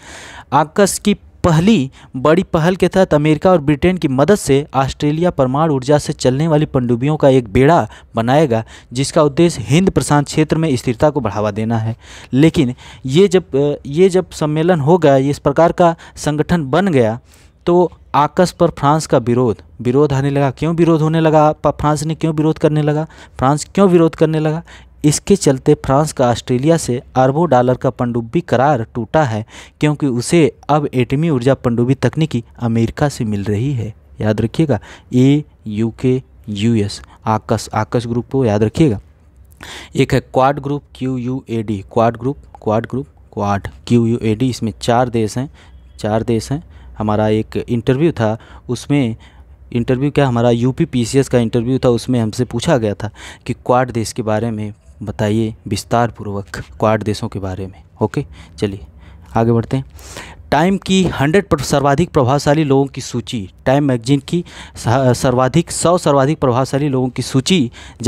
आकस की पहली बड़ी पहल के तहत अमेरिका और ब्रिटेन की मदद से ऑस्ट्रेलिया परमाणु ऊर्जा से चलने वाली पनडुब्बियों का एक बेड़ा बनाएगा जिसका उद्देश्य हिंद प्रशांत क्षेत्र में स्थिरता को बढ़ावा देना है लेकिन ये जब ये जब सम्मेलन हो गया इस प्रकार का संगठन बन गया तो आकस पर फ्रांस का विरोध विरोध आने लगा क्यों विरोध होने लगा फ्रांस ने क्यों विरोध करने लगा फ्रांस क्यों विरोध करने लगा इसके चलते फ्रांस का ऑस्ट्रेलिया से अरबों डॉलर का पनडुब्बी करार टूटा है क्योंकि उसे अब एटमी ऊर्जा पनडुब्बी तकनीकी अमेरिका से मिल रही है याद रखिएगा A U K U S AUKUS AUKUS group को याद रखिएगा एक है Quad group Q U A D Quad group Quad group Quad Q U A D इसमें चार देश हैं चार देश हैं हमारा एक इंटरव्यू था उसमें इंटरव्यू क्या हमारा U P P C S का इंटरव्यू था उसमें हमसे पूछा गया था कि क्वाड देश के बारे में बताइए विस्तार पूर्वक क्वाड देशों के बारे में ओके चलिए आगे बढ़ते हैं टाइम की 100 सर्वाधिक प्रभावशाली लोगों की सूची टाइम मैगजीन की सर्वाधिक 100 सर्वाधिक प्रभावशाली लोगों की सूची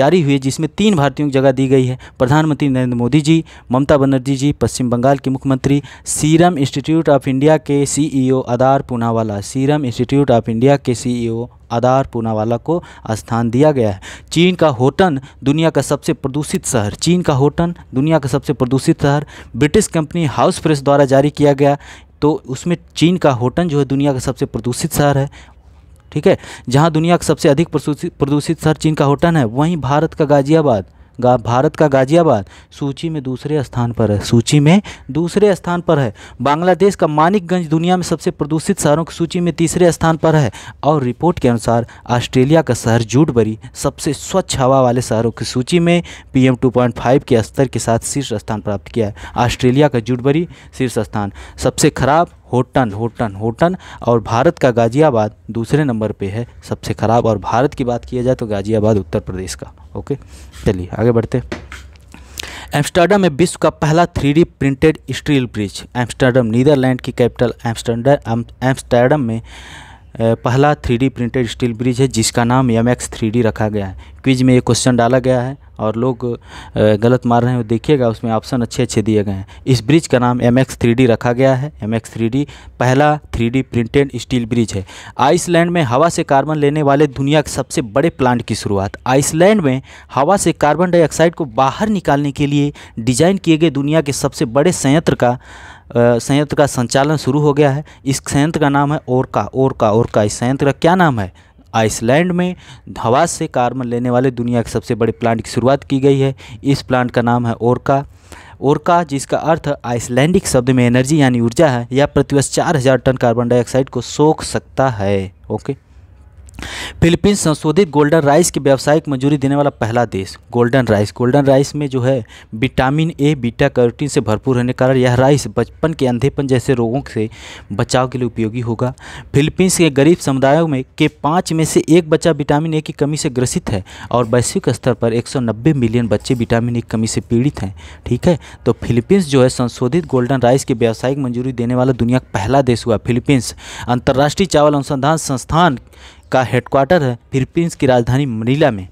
जारी हुई जिसमें तीन भारतीयों की जगह दी गई है प्रधानमंत्री नरेंद्र मोदी जी ममता बनर्जी जी पश्चिम बंगाल के मुख्यमंत्री सीरम इंस्टीट्यूट ऑफ इंडिया के CEO Adar Poonawalla Serum Institute of India के सी आदार पूनावाला को स्थान दिया गया है चीन का होटन दुनिया का सबसे प्रदूषित शहर चीन का होटन दुनिया का सबसे प्रदूषित शहर ब्रिटिश कंपनी हाउस प्रेस द्वारा जारी किया गया तो उसमें चीन का होटन जो है दुनिया का सबसे प्रदूषित शहर है ठीक है जहाँ दुनिया का सबसे अधिक प्रदूषित शहर चीन का होटन है वहीं भारत का गाजियाबाद गा भारत का गाजियाबाद सूची में दूसरे स्थान पर है सूची में दूसरे स्थान पर है बांग्लादेश का मानिकगंज दुनिया में सबसे प्रदूषित शहरों की सूची में तीसरे स्थान पर है और रिपोर्ट के अनुसार ऑस्ट्रेलिया का शहर जूटबरी सबसे स्वच्छ हवा वाले शहरों की सूची में पी एम के स्तर के साथ शीर्ष स्थान प्राप्त किया है ऑस्ट्रेलिया का जूटबरी शीर्ष स्थान सबसे खराब होटन होटन होटन और भारत का गाज़ियाबाद दूसरे नंबर पे है सबसे ख़राब और भारत की बात किया जाए तो गाज़ियाबाद उत्तर प्रदेश का ओके चलिए आगे बढ़ते एम्स्टर्डम में विश्व का पहला three printed steel bridge Amsterdam Netherlands की कैपिटल एम्स्टर्डम एम्स्टर्डम में पहला थ्री प्रिंटेड स्टील ब्रिज है जिसका नाम एम एक्स रखा गया है क्विज में ये क्वेश्चन डाला गया है और लोग गलत मार रहे हैं देखिएगा उसमें ऑप्शन अच्छे अच्छे दिए गए हैं इस ब्रिज का नाम एम एक्स थ्री डी रखा गया है एम एक्स थ्री डी पहला three D printed steel bridge है आइसलैंड में हवा से कार्बन लेने वाले दुनिया के सबसे बड़े प्लांट की शुरुआत आइसलैंड में हवा से कार्बन डाइऑक्साइड को बाहर निकालने के लिए डिजाइन किए गए दुनिया के सबसे बड़े संयंत्र का संयंत्र का संचालन शुरू हो गया है इस संयंत्र का नाम है ओरका ओरका ओरका इस संयंत्र का क्या नाम है आइसलैंड में हवा से कार्बन लेने वाले दुनिया के सबसे बड़े प्लांट की शुरुआत की गई है इस प्लांट का नाम है ओरका ओरका जिसका अर्थ आइसलैंडिक शब्द में एनर्जी यानी ऊर्जा है यह प्रतिवर्ष चार हज़ार टन कार्बन डाइऑक्साइड को सोख सकता है ओके फिलीपींस संशोधित गोल्डन राइस की व्यावसायिक मंजूरी देने वाला पहला देश गोल्डन राइस गोल्डन राइस में जो है विटामिन ए बीटा कैरोटीन से भरपूर रहने के कारण यह राइस बचपन के अंधेपन जैसे रोगों से बचाव के लिए उपयोगी होगा फिलीपींस के गरीब समुदायों में के पाँच में से एक बच्चा विटामिन ए की कमी से ग्रसित है और वैश्विक स्तर पर एक मिलियन बच्चे विटामिन ए की कमी से पीड़ित हैं ठीक है तो फिलीपींस जो है संशोधित गोल्डन राइस की व्यावसायिक मंजूरी देने वाला दुनिया का पहला देश हुआ फिलीपींस अंतर्राष्ट्रीय चावल अनुसंधान संस्थान का हेडक्वार्टर है फिलीपींस की राजधानी मनीला में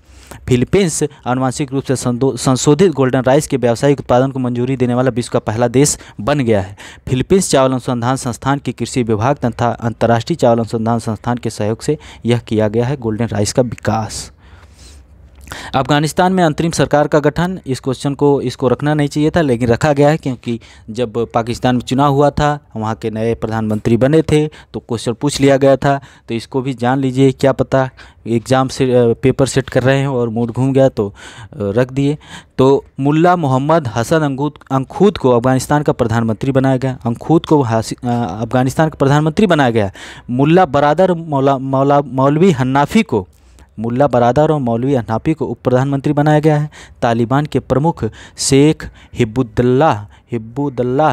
फिलीपींस आनुवांशिक रूप से संशोधित गोल्डन राइस के व्यावसायिक उत्पादन को मंजूरी देने वाला विश्व का पहला देश बन गया है फिलीपींस चावल अनुसंधान संस्थान के कृषि विभाग तथा अंतर्राष्ट्रीय चावल अनुसंधान संस्थान के सहयोग से यह किया गया है गोल्डन राइस का विकास अफगानिस्तान में अंतरिम सरकार का गठन इस क्वेश्चन को इसको रखना नहीं चाहिए था लेकिन रखा गया है क्योंकि जब पाकिस्तान में चुनाव हुआ था वहाँ के नए प्रधानमंत्री बने थे तो क्वेश्चन पूछ लिया गया था तो इसको भी जान लीजिए क्या पता एग्ज़ाम से पेपर सेट कर रहे हैं और मूड घूम गया तो रख दिए तो मुल्ला मोहम्मद हसन अंगूद अंखूद को अफगानिस्तान का प्रधानमंत्री बनाया गया अंखूद को अफगानिस्तान का प्रधानमंत्री बनाया गया मुल्ला बरदर मौला मौला मौलवी हन्नाफी को मुल्ला बरादर और मौलवी अनापी को उप प्रधानमंत्री बनाया गया है तालिबान के प्रमुख शेख हिब्बुद्ल्ला हिब्बुद्ल्ला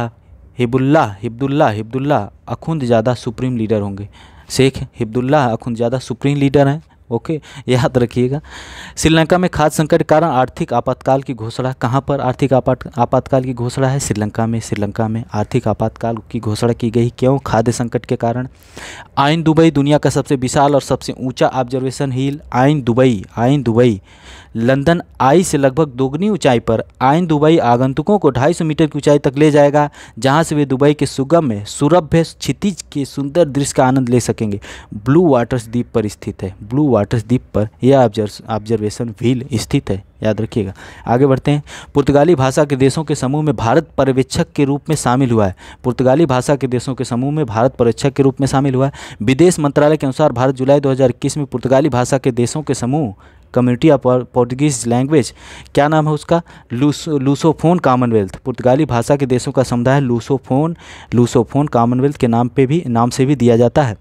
हिबुल्ला हिब्दुल्ला हिब्दुल्ला अखुंद ज़्यादा सुप्रीम लीडर होंगे शेख हिब्दुल्ला अखुंद ज़्यादा सुप्रीम लीडर हैं ओके याद रखिएगा श्रीलंका में खाद्य संकट के कारण आर्थिक आपातकाल की घोषणा कहाँ पर आर्थिक आपात आपातकाल की घोषणा है श्रीलंका में श्रीलंका में आर्थिक आपातकाल की घोषणा की गई क्यों खाद्य संकट के कारण आइन दुबई दुनिया का सबसे विशाल और सबसे ऊंचा ऑब्जर्वेशन हिल आइन दुबई आइन दुबई लंदन आई से लगभग दोगुनी ऊंचाई पर आयन दुबई आगंतुकों को 250 मीटर की ऊंचाई तक ले जाएगा जहां से वे दुबई के सुगम में सुरभ्य क्षितिज के सुंदर दृश्य का आनंद ले सकेंगे ब्लू वाटर्स द्वीप पर स्थित है ब्लू वाटर्स द्वीप पर यह ऑब्जर्वेशन व्हील स्थित है याद रखिएगा आगे बढ़ते हैं पुर्तगाली भाषा के देशों के समूह में भारत पर्यवेक्षक के रूप में शामिल हुआ है पुर्तगाली भाषा के देशों के समूह में भारत पर्यवेक्षक के रूप में शामिल हुआ है विदेश मंत्रालय के अनुसार भारत जुलाई दो में पुर्तगाली भाषा के देशों के समूह कम्युनिटी ऑफ पोर्टुगीज लैंग्वेज क्या नाम है उसका लूसो लूसोफोन कॉमनवेल्थ पुर्तगाली भाषा के देशों का समुदाय लूसोफोन लूसोफोन कॉमनवेल्थ के नाम पे भी नाम से भी दिया जाता है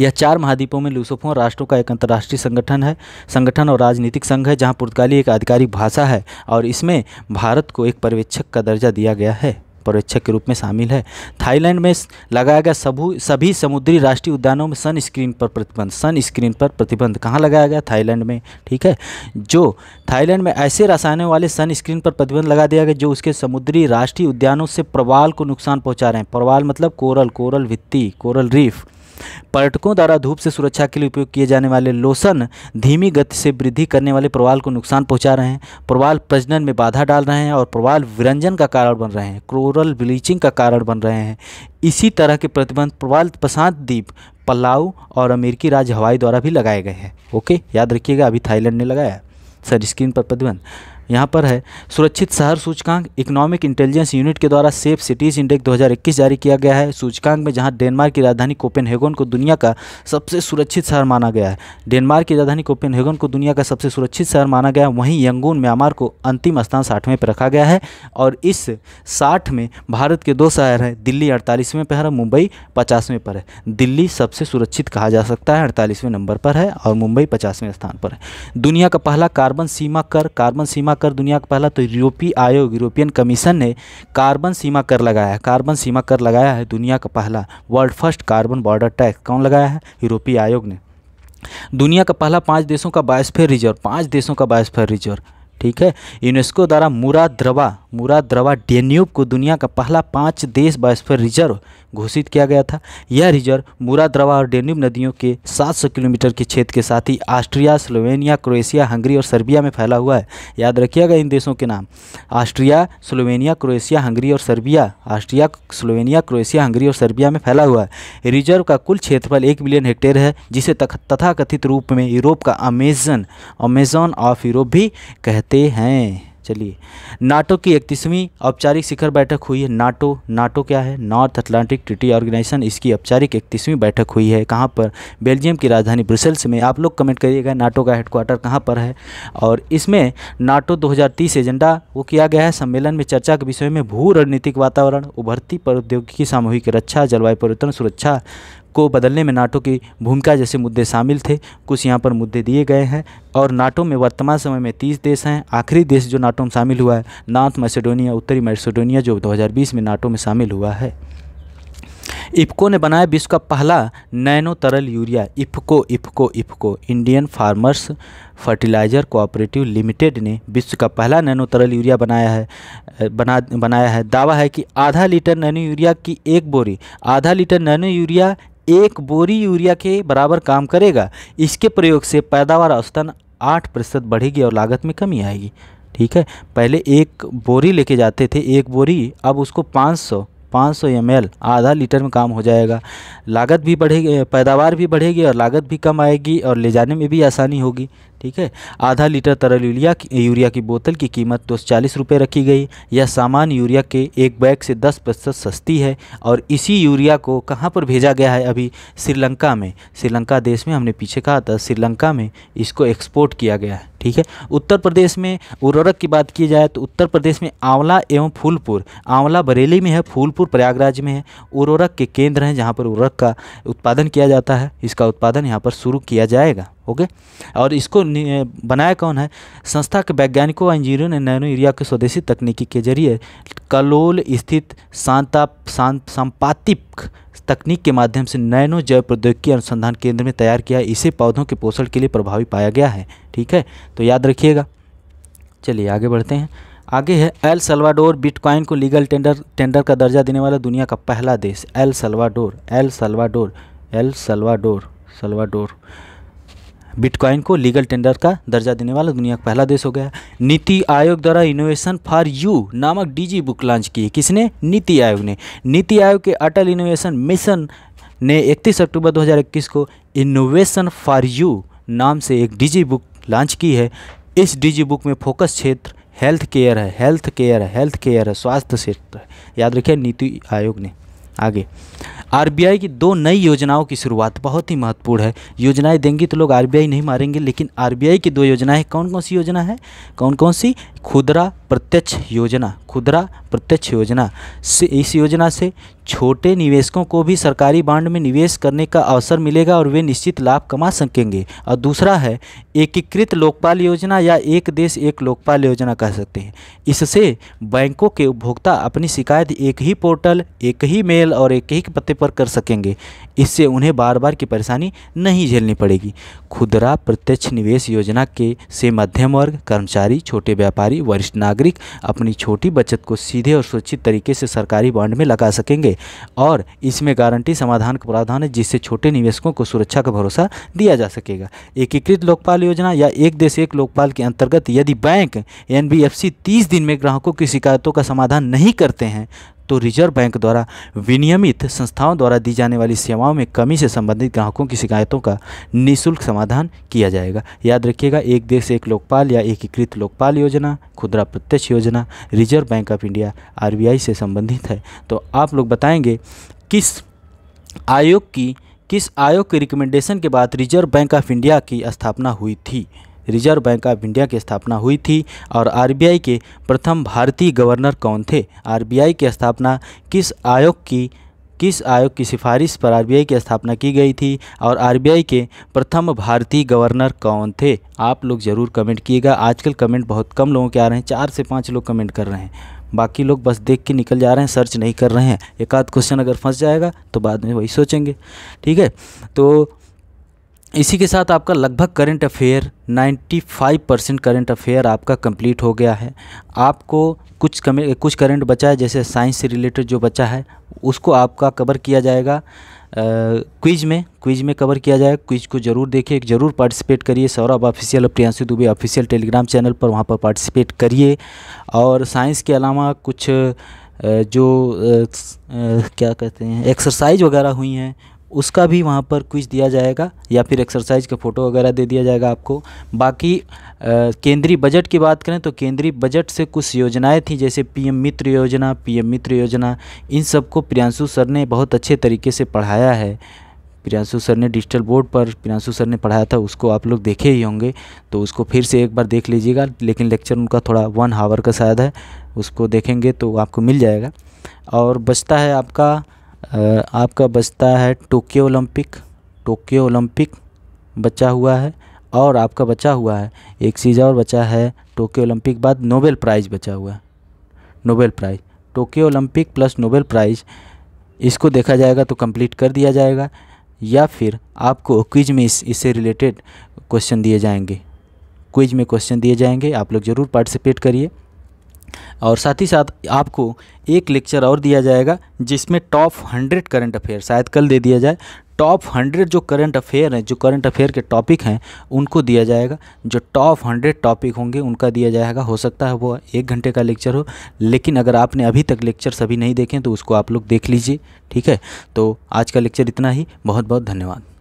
यह चार महाद्वीपों में लूसोफोन राष्ट्रों का एक अंतर्राष्ट्रीय संगठन है संगठन और राजनीतिक संघ है जहां पुर्तगाली एक आधिकारिक भाषा है और इसमें भारत को एक पर्यवेक्षक का दर्जा दिया गया है पर्यवेक्षक के रूप में शामिल है थाईलैंड में लगाया गया सबू सभी समुद्री राष्ट्रीय उद्यानों में सनस्क्रीन पर प्रतिबंध सनस्क्रीन पर प्रतिबंध कहाँ लगाया गया थाईलैंड में ठीक है जो थाईलैंड में ऐसे रसायनों वाले सनस्क्रीन पर प्रतिबंध लगा दिया गया जो उसके समुद्री राष्ट्रीय उद्यानों से प्रवाल को नुकसान पहुँचा रहे हैं प्रवाल मतलब कोरल कोरल भित्ती कोरल रीफ़ पर्यटकों द्वारा धूप से सुरक्षा के लिए उपयोग किए जाने वाले लोशन धीमी गति से वृद्धि करने वाले प्रवाल को नुकसान पहुंचा रहे हैं प्रवाल प्रजनन में बाधा डाल रहे हैं और प्रवाल विरंजन का कारण बन रहे हैं क्रोरल ब्लीचिंग का कारण बन रहे हैं इसी तरह के प्रतिबंध प्रवाल प्रशांत द्वीप पलाऊ और अमेरिकी राज्य हवाई द्वारा भी लगाए गए हैं ओके याद रखिएगा अभी थाईलैंड ने लगाया सर स्क्रीन पर प्रतिबंध यहाँ पर है सुरक्षित शहर सूचकांक इकोनॉमिक इंटेलिजेंस यूनिट के द्वारा सेफ सिटीज़ इंडेक्स 2021 जारी किया गया है सूचकांक में जहाँ डेनमार्क की राजधानी कोपेनहेगन को दुनिया का सबसे सुरक्षित शहर माना गया है डेनमार्क की राजधानी कोपेनहेगन को दुनिया का सबसे सुरक्षित शहर माना गया वहीं यंगून म्यांमार को अंतिम स्थान साठवें पर रखा गया है और इस साठ में भारत के दो शहर हैं दिल्ली अड़तालीसवें पर है मुंबई पचासवें पर है दिल्ली सबसे सुरक्षित कहा जा सकता है अड़तालीसवें नंबर पर है और मुंबई पचासवें स्थान पर है दुनिया का पहला कार्बन सीमा कर कार्बन सीमा कर दुनिया का पहला तो यूरोपीय आयोग यूरोपियन कमीशन ने कार्बन सीमा कर लगाया है कार्बन सीमा कर लगाया है दुनिया का पहला world first carbon border tax कौन लगाया है यूरोपीय आयोग ने दुनिया का पहला पाँच देशों का बायोस्फेयर रिजर्व पाँच देशों का बायोस्फेयर रिजर्व ठीक है यूनेस्को द्वारा मुरा द्रवा मुराद्रवा डेन्यूब को दुनिया का पहला पाँच देश बायोस्फीयर रिजर्व घोषित किया गया था यह रिजर्व मुराद्रवा और डेन्यूब नदियों के 700 किलोमीटर के क्षेत्र के साथ ही ऑस्ट्रिया स्लोवेनिया क्रोएशिया हंगरी और सर्बिया में फैला हुआ है याद रखिएगा इन देशों के नाम ऑस्ट्रिया स्लोवेनिया क्रोएशिया हंगरी और Serbia Austria Slovenia Croatia Hungary और सर्बिया में फैला हुआ है रिजर्व का कुल क्षेत्रफल एक मिलियन हेक्टेयर है जिसे तथाकथित रूप में यूरोप का अमेजन अमेजन ऑफ यूरोप भी कहते हैं चलिए नाटो की इकतीसवीं औपचारिक शिखर बैठक हुई है नाटो नाटो क्या है नॉर्थ अटलांटिक ट्रिटी ऑर्गेनाइजेशन इसकी औपचारिक इकतीसवीं बैठक हुई है कहाँ पर बेल्जियम की राजधानी ब्रुसेल्स में आप लोग कमेंट करिएगा नाटो का हेडक्वार्टर कहाँ पर है और इसमें नाटो 2030 एजेंडा वो किया गया है सम्मेलन में चर्चा के विषय में भू रणनीतिक वातावरण उभरती प्रौद्योगिकी सामूहिक रक्षा जलवायु परिवर्तन सुरक्षा को बदलने में नाटो की भूमिका जैसे मुद्दे शामिल थे कुछ यहाँ पर मुद्दे दिए गए हैं और नाटो में वर्तमान समय में तीस देश हैं आखिरी देश जो नाटो में शामिल हुआ है नॉर्थ मैसेडोनिया उत्तरी मैसेडोनिया जो दो में नाटो में शामिल हुआ है इफ्को ने बनाया विश्व का पहला नैनो तरल urea IFFCO IFFCO IFFCO Indian farmers fertiliser cooperative limited ने विश्व का पहला नैनो तरल यूरिया बनाया है बना बनाया है दावा है कि आधा लीटर नैनो यूरिया की एक बोरी आधा लीटर नैनो यूरिया एक बोरी यूरिया के बराबर काम करेगा इसके प्रयोग से पैदावार औसतन आठ प्रतिशत बढ़ेगी और लागत में कमी आएगी ठीक है पहले एक बोरी लेके जाते थे एक बोरी अब उसको 500 500 एम आधा लीटर में काम हो जाएगा लागत भी बढ़ेगी पैदावार भी बढ़ेगी और लागत भी कम आएगी और ले जाने में भी आसानी होगी ठीक है आधा लीटर तरल यूरिया यूरिया की बोतल की कीमत दो तो सौ चालीस रुपये रखी गई यह सामान यूरिया के एक बैग से दस प्रतिशत सस्ती है और इसी यूरिया को कहाँ पर भेजा गया है अभी श्रीलंका में श्रीलंका देश में हमने पीछे कहा था श्रीलंका में इसको एक्सपोर्ट किया गया है ठीक है उत्तर प्रदेश में उर्वरक की बात की जाए तो उत्तर प्रदेश में आंवला एवं फूलपुर आंवला बरेली में है फूलपुर प्रयागराज में है उर्वरक के केंद्र हैं जहाँ पर उर्वरक का उत्पादन किया जाता है इसका उत्पादन यहाँ पर शुरू किया जाएगा ओके और इसको बनाया कौन है संस्था के वैज्ञानिकों और इंजीनियरों ने नैनो यूरिया के स्वदेशी तकनीकी के जरिए कलोल स्थित शांता सम्पातिक तकनीक के माध्यम से नैनो जैव प्रौद्योगिकी अनुसंधान केंद्र में तैयार किया इसे पौधों के पोषण के लिए प्रभावी पाया गया है ठीक है तो याद रखिएगा चलिए आगे बढ़ते हैं आगे है एल सल्वाडोर बिटकॉइन को लीगल टेंडर टेंडर का दर्जा देने वाला दुनिया का पहला देश El Salvador El Salvador El Salvador Salvador bitcoin को लीगल टेंडर का दर्जा देने वाला दुनिया का पहला देश हो गया नीति आयोग द्वारा इनोवेशन फॉर यू नामक डीजी बुक लॉन्च की है किसने नीति आयोग ने नीति आयोग के अटल इनोवेशन मिशन ने 31 अक्टूबर 2021 को इनोवेशन फॉर यू नाम से एक डीजी बुक लॉन्च की है इस डीजी बुक में फोकस क्षेत्र हेल्थ केयर है हेल्थ केयर है हेल्थ केयर है स्वास्थ्य क्षेत्र याद रखिए नीति आयोग ने आगे आरबीआई की दो नई योजनाओं की शुरुआत बहुत ही महत्वपूर्ण है योजनाएं देंगी तो लोग आरबीआई नहीं मारेंगे लेकिन आरबीआई की दो योजनाएं कौन कौन सी योजना है कौन कौन सी खुदरा प्रत्यक्ष योजना खुदरा प्रत्यक्ष योजना से इस योजना से छोटे निवेशकों को भी सरकारी बांड में निवेश करने का अवसर मिलेगा और वे निश्चित लाभ कमा सकेंगे और दूसरा है एकीकृत लोकपाल योजना या एक देश एक लोकपाल योजना कह सकते हैं इससे बैंकों के उपभोक्ता अपनी शिकायत एक ही पोर्टल एक ही मेल और एक ही पते पर कर सकेंगे इससे उन्हें बार बार की परेशानी नहीं झेलनी पड़ेगी खुदरा प्रत्यक्ष निवेश योजना के से मध्यम वर्ग कर्मचारी छोटे व्यापारी वरिष्ठ नागरिक अपनी छोटी बचत को सीधे और सुरक्षित तरीके से सरकारी बांड में लगा सकेंगे और इसमें गारंटी समाधान का प्रावधान है जिससे छोटे निवेशकों को सुरक्षा का भरोसा दिया जा सकेगा एकीकृत लोकपाल योजना या एक देश एक लोकपाल के अंतर्गत यदि बैंक एन बी दिन में ग्राहकों की शिकायतों का समाधान नहीं करते हैं तो रिजर्व बैंक द्वारा विनियमित संस्थाओं द्वारा दी जाने वाली सेवाओं में कमी से संबंधित ग्राहकों की शिकायतों का निःशुल्क समाधान किया जाएगा याद रखिएगा एक देश एक लोकपाल या एकीकृत लोकपाल योजना खुदरा प्रत्यक्ष योजना Reserve Bank of India R से संबंधित है तो आप लोग बताएंगे किस आयोग की किस आयोग के रिकमेंडेशन के बाद रिजर्व बैंक ऑफ इंडिया की स्थापना हुई थी रिजर्व बैंक ऑफ इंडिया की स्थापना हुई थी और आरबीआई के प्रथम भारतीय गवर्नर कौन थे आरबीआई की स्थापना किस आयोग की किस आयोग की सिफारिश पर आरबीआई की स्थापना की गई थी और आरबीआई के प्रथम भारतीय गवर्नर कौन थे आप लोग ज़रूर कमेंट किएगा आजकल कमेंट बहुत कम लोगों के आ रहे हैं चार से पाँच लोग कमेंट कर रहे हैं बाकी लोग बस देख के निकल जा रहे हैं सर्च नहीं कर रहे हैं एक आध क्वेश्चन अगर फंस जाएगा तो बाद में वही सोचेंगे ठीक है तो इसी के साथ आपका लगभग current affair 95 percent current affair आपका कंप्लीट हो गया है आपको कुछ कमे कुछ करंट बचा है जैसे साइंस से रिलेटेड जो बचा है उसको आपका कवर किया जाएगा क्विज में क्विज में कवर किया जाएगा क्विज को जरूर देखिए जरूर पार्टिसिपेट करिए Saurabh official Priyanshu Dubey official Telegram channel पर वहाँ पर पार्टिसिपेट करिए और साइंस के अलावा कुछ जो क्या कहते हैं एक्सरसाइज वगैरह हुई हैं उसका भी वहाँ पर कुछ दिया जाएगा या फिर एक्सरसाइज का फ़ोटो वगैरह दे दिया जाएगा आपको बाकी केंद्रीय बजट की बात करें तो केंद्रीय बजट से कुछ योजनाएं थी जैसे पीएम मित्र योजना पीएम मित्र योजना इन सब को प्रियांशु सर ने बहुत अच्छे तरीके से पढ़ाया है प्रियांशु सर ने डिजिटल बोर्ड पर प्रियांशु सर ने पढ़ाया था उसको आप लोग देखे ही होंगे तो उसको फिर से एक बार देख लीजिएगा लेकिन लेक्चर उनका थोड़ा वन हावर का शायद है उसको देखेंगे तो आपको मिल जाएगा और बचता है आपका आपका बचता है टोक्यो ओलंपिक टोक्यो ओलंपिक बचा हुआ है और आपका बचा हुआ है एक चीज़ और बचा है टोक्यो ओलंपिक बाद नोबेल प्राइज़ बचा हुआ है Nobel prize Tokyo Olympic plus Nobel prize इसको देखा जाएगा तो कंप्लीट कर दिया जाएगा या फिर आपको क्विज में इस इससे रिलेटेड क्वेश्चन दिए जाएंगे क्विज में क्वेश्चन दिए जाएंगे आप लोग ज़रूर पार्टिसिपेट करिए और साथ ही साथ आपको एक लेक्चर और दिया जाएगा जिसमें टॉप हंड्रेड करंट अफेयर शायद कल दे दिया जाए टॉप हंड्रेड जो करंट अफेयर हैं जो करंट अफेयर के टॉपिक हैं उनको दिया जाएगा जो टॉप हंड्रेड टॉपिक होंगे उनका दिया जाएगा हो सकता है वो एक घंटे का लेक्चर हो लेकिन अगर आपने अभी तक लेक्चर सभी नहीं देखें तो उसको आप लोग देख लीजिए ठीक है तो आज का लेक्चर इतना ही बहुत बहुत धन्यवाद